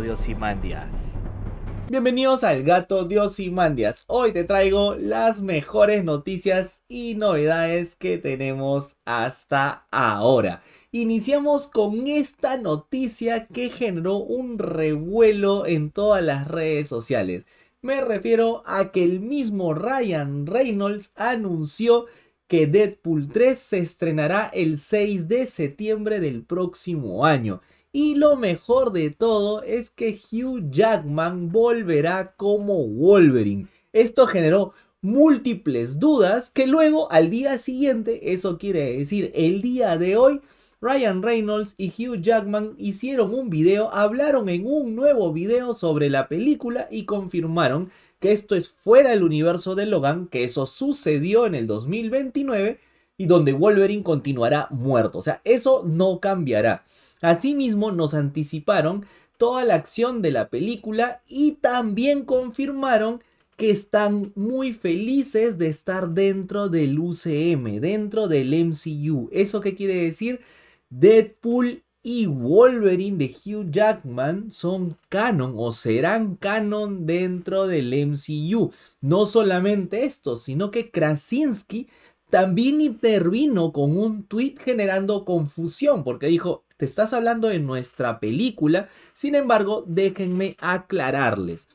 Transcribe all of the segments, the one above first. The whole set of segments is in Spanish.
Dios y Mandias. Bienvenidos al gato dios y mandias Hoy te traigo las mejores noticias y novedades que tenemos hasta ahora. Iniciamos con esta noticia que generó un revuelo en todas las redes sociales. Me refiero a que el mismo Ryan Reynolds anunció que Deadpool 3 se estrenará el 6 de septiembre del próximo año. Y lo mejor de todo es que Hugh Jackman volverá como Wolverine. Esto generó múltiples dudas que luego al día siguiente, eso quiere decir el día de hoy, Ryan Reynolds y Hugh Jackman hicieron un video, hablaron en un nuevo video sobre la película y confirmaron que esto es fuera del universo de Logan, que eso sucedió en el 2029 y donde Wolverine continuará muerto. O sea, eso no cambiará. Asimismo, nos anticiparon toda la acción de la película y también confirmaron que están muy felices de estar dentro del UCM, dentro del MCU. ¿Eso qué quiere decir? Deadpool y Wolverine de Hugh Jackman son canon o serán canon dentro del MCU. No solamente esto, sino que Krasinski también intervino con un tweet generando confusión porque dijo, te estás hablando de nuestra película. Sin embargo, déjenme aclararles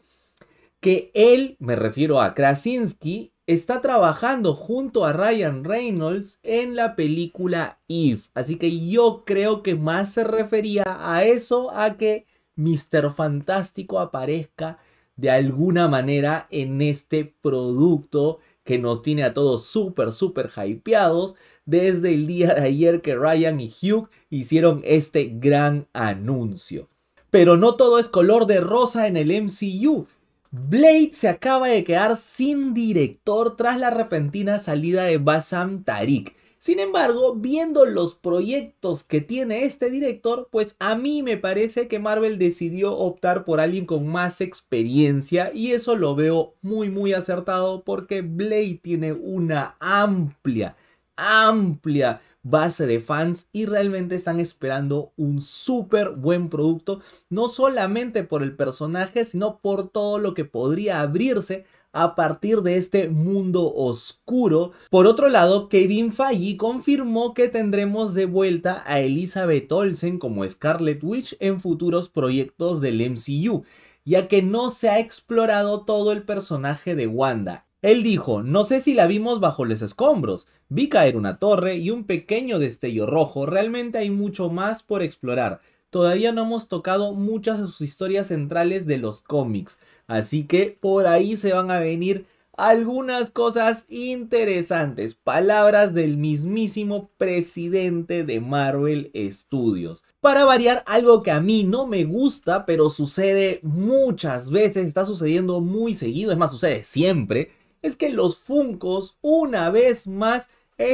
que él, me refiero a Krasinski, está trabajando junto a Ryan Reynolds en la película Eve. Así que yo creo que más se refería a eso, a que Mr. Fantástico aparezca de alguna manera en este producto que nos tiene a todos súper, súper hypeados desde el día de ayer que Ryan y Hugh hicieron este gran anuncio. Pero no todo es color de rosa en el MCU. Blade se acaba de quedar sin director tras la repentina salida de Basam Tariq, sin embargo, viendo los proyectos que tiene este director, pues a mí me parece que Marvel decidió optar por alguien con más experiencia y eso lo veo muy muy acertado porque Blade tiene una amplia, amplia base de fans y realmente están esperando un súper buen producto, no solamente por el personaje, sino por todo lo que podría abrirse a partir de este mundo oscuro. Por otro lado, Kevin Feige confirmó que tendremos de vuelta a Elizabeth Olsen como Scarlet Witch en futuros proyectos del MCU, ya que no se ha explorado todo el personaje de Wanda. Él dijo, no sé si la vimos bajo los escombros, vi caer una torre y un pequeño destello rojo, realmente hay mucho más por explorar todavía no hemos tocado muchas de sus historias centrales de los cómics. Así que por ahí se van a venir algunas cosas interesantes. Palabras del mismísimo presidente de Marvel Studios. Para variar algo que a mí no me gusta, pero sucede muchas veces, está sucediendo muy seguido, es más, sucede siempre, es que los Funcos una vez más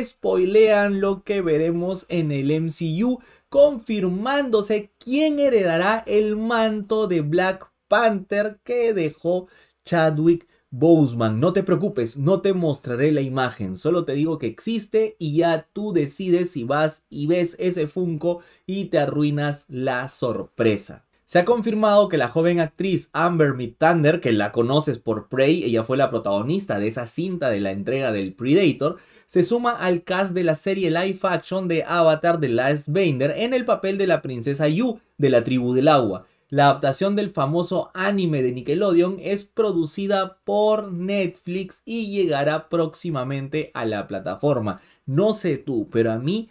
spoilean lo que veremos en el MCU confirmándose quién heredará el manto de Black Panther que dejó Chadwick Boseman. No te preocupes, no te mostraré la imagen, solo te digo que existe y ya tú decides si vas y ves ese Funko y te arruinas la sorpresa. Se ha confirmado que la joven actriz Amber Midthunder, que la conoces por Prey, ella fue la protagonista de esa cinta de la entrega del Predator, se suma al cast de la serie live action de Avatar de Last Bender en el papel de la princesa Yu de la tribu del agua. La adaptación del famoso anime de Nickelodeon es producida por Netflix y llegará próximamente a la plataforma. No sé tú, pero a mí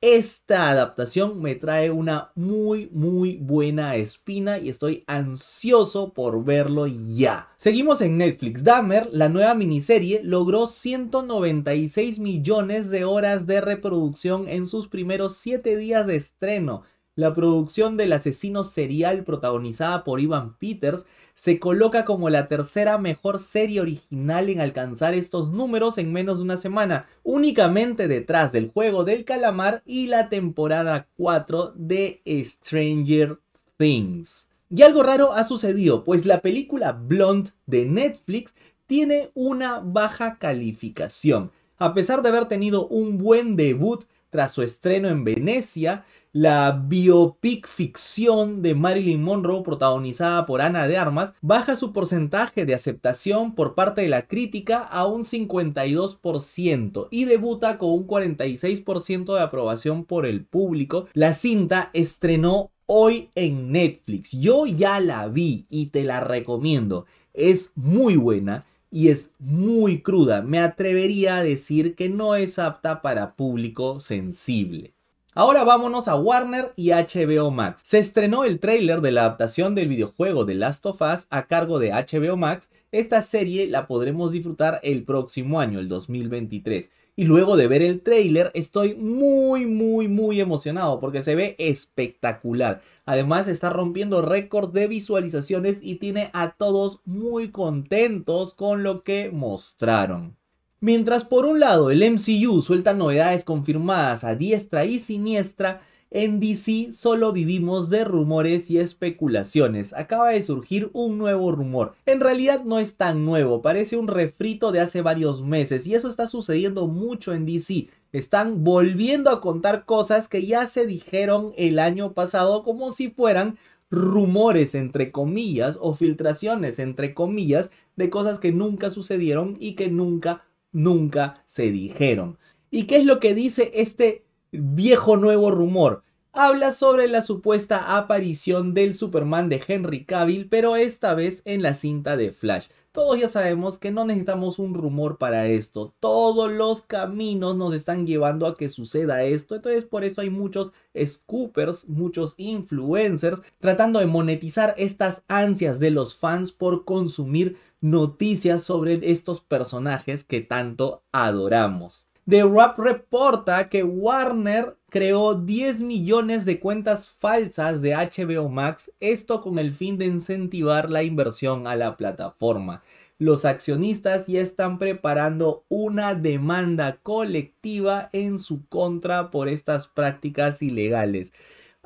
esta adaptación me trae una muy muy buena espina y estoy ansioso por verlo ya. Seguimos en Netflix. Dahmer, la nueva miniserie, logró 196 millones de horas de reproducción en sus primeros 7 días de estreno. La producción del asesino serial protagonizada por Ivan Peters se coloca como la tercera mejor serie original en alcanzar estos números en menos de una semana, únicamente detrás del juego del calamar y la temporada 4 de Stranger Things. Y algo raro ha sucedido, pues la película Blonde de Netflix tiene una baja calificación. A pesar de haber tenido un buen debut, tras su estreno en Venecia, la biopic ficción de Marilyn Monroe protagonizada por Ana de Armas baja su porcentaje de aceptación por parte de la crítica a un 52% y debuta con un 46% de aprobación por el público. La cinta estrenó hoy en Netflix. Yo ya la vi y te la recomiendo. Es muy buena y es muy cruda. Me atrevería a decir que no es apta para público sensible. Ahora vámonos a Warner y HBO Max. Se estrenó el tráiler de la adaptación del videojuego de Last of Us a cargo de HBO Max. Esta serie la podremos disfrutar el próximo año, el 2023. Y luego de ver el trailer estoy muy, muy, muy emocionado porque se ve espectacular. Además está rompiendo récord de visualizaciones y tiene a todos muy contentos con lo que mostraron. Mientras por un lado el MCU suelta novedades confirmadas a diestra y siniestra, en DC solo vivimos de rumores y especulaciones. Acaba de surgir un nuevo rumor. En realidad no es tan nuevo, parece un refrito de hace varios meses y eso está sucediendo mucho en DC. Están volviendo a contar cosas que ya se dijeron el año pasado como si fueran rumores entre comillas o filtraciones entre comillas de cosas que nunca sucedieron y que nunca, nunca se dijeron. ¿Y qué es lo que dice este viejo nuevo rumor. Habla sobre la supuesta aparición del Superman de Henry Cavill, pero esta vez en la cinta de Flash. Todos ya sabemos que no necesitamos un rumor para esto. Todos los caminos nos están llevando a que suceda esto. Entonces por eso hay muchos scoopers, muchos influencers tratando de monetizar estas ansias de los fans por consumir noticias sobre estos personajes que tanto adoramos. The Wrap reporta que Warner creó 10 millones de cuentas falsas de HBO Max, esto con el fin de incentivar la inversión a la plataforma. Los accionistas ya están preparando una demanda colectiva en su contra por estas prácticas ilegales.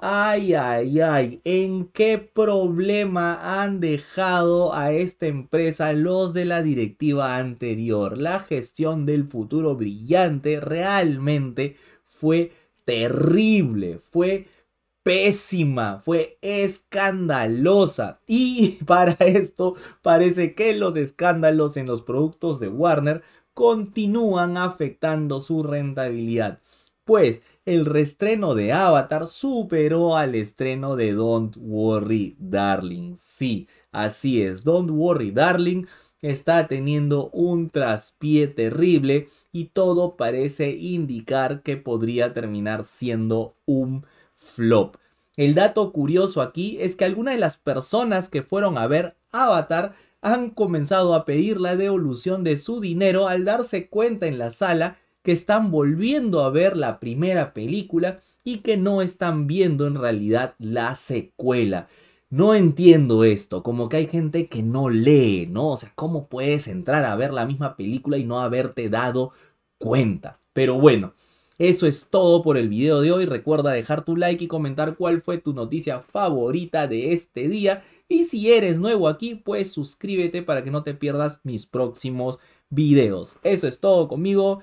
Ay, ay, ay, ¿en qué problema han dejado a esta empresa los de la directiva anterior? La gestión del futuro brillante realmente fue terrible, fue pésima, fue escandalosa. Y para esto parece que los escándalos en los productos de Warner continúan afectando su rentabilidad pues el restreno de Avatar superó al estreno de Don't Worry Darling. Sí, así es, Don't Worry Darling está teniendo un traspié terrible y todo parece indicar que podría terminar siendo un flop. El dato curioso aquí es que algunas de las personas que fueron a ver Avatar han comenzado a pedir la devolución de su dinero al darse cuenta en la sala que están volviendo a ver la primera película y que no están viendo en realidad la secuela. No entiendo esto, como que hay gente que no lee, ¿no? O sea, ¿cómo puedes entrar a ver la misma película y no haberte dado cuenta? Pero bueno, eso es todo por el video de hoy. Recuerda dejar tu like y comentar cuál fue tu noticia favorita de este día. Y si eres nuevo aquí, pues suscríbete para que no te pierdas mis próximos videos. Eso es todo conmigo.